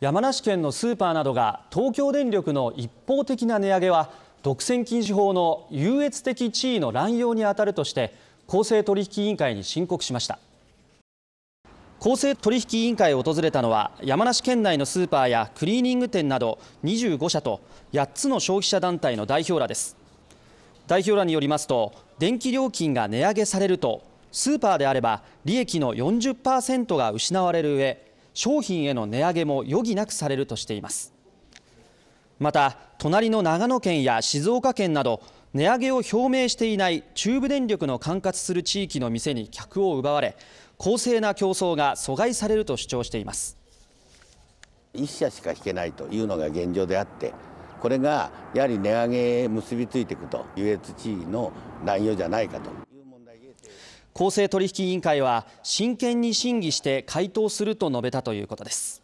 山梨県のスーパーなどが東京電力の一方的な値上げは独占禁止法の優越的地位の乱用にあたるとして公正取引委員会に申告しました公正取引委員会を訪れたのは山梨県内のスーパーやクリーニング店など25社と8つの消費者団体の代表らです代表らによりますと電気料金が値上げされるとスーパーであれば利益の40%が失われる上商品への値上げも余儀なくされるとしていますまた隣の長野県や静岡県など値上げを表明していない中部電力の管轄する地域の店に客を奪われ公正な競争が阻害されると主張しています1社しか引けないというのが現状であってこれがやはり値上げ結びついていくと優越地位の内容じゃないかと。公正取引委員会は真剣に審議して回答すると述べたということです